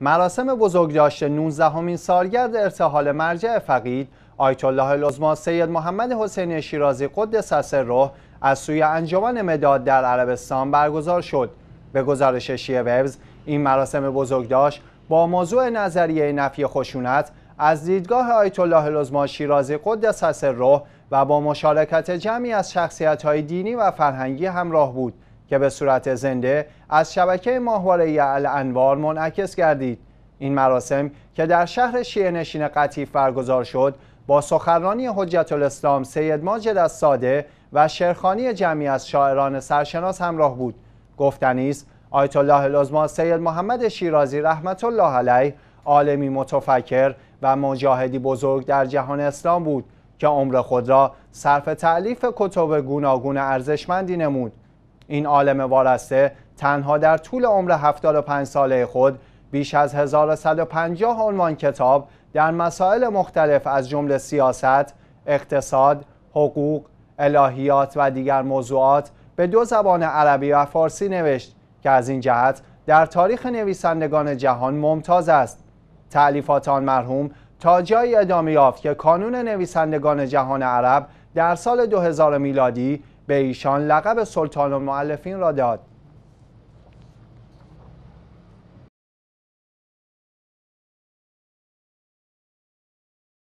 مراسم بزرگداشت 19 همین سالگرد ارتحال مرجع فقید آیت الله سید محمد حسین شیرازی قدس سره از سوی انجمن مداد در عربستان برگزار شد به گزارش شیعه وبز این مراسم بزرگداشت با موضوع نظریه نفی خشونت از دیدگاه آیت الله شیرازی قدس سره و با مشارکت جمعی از شخصیت های دینی و فرهنگی همراه بود که به صورت زنده از شبکه ماهواره الانوار منعکس گردید این مراسم که در شهر شیعه نشین قطیف برگزار شد با سخنرانی حجت الاسلام سید ماجد از ساده و شرخانی جمعی از شاعران سرشناس همراه بود گفتنی است آیت الله العظما سید محمد شیرازی رحمت الله علیه عالمی متفکر و مجاهدی بزرگ در جهان اسلام بود که عمر خود را صرف تعلیف کتب گوناگون ارزشمندی نمود این عالم وارسته تنها در طول عمر 75 ساله خود بیش از 1150 عنوان کتاب در مسائل مختلف از جمله سیاست، اقتصاد، حقوق، الهیات و دیگر موضوعات به دو زبان عربی و فارسی نوشت که از این جهت در تاریخ نویسندگان جهان ممتاز است. تعلیفات آن مرحوم تا جایی ادامه یافت که کانون نویسندگان جهان عرب در سال 2000 میلادی به ایشان لقب سلطان المعلفین را داد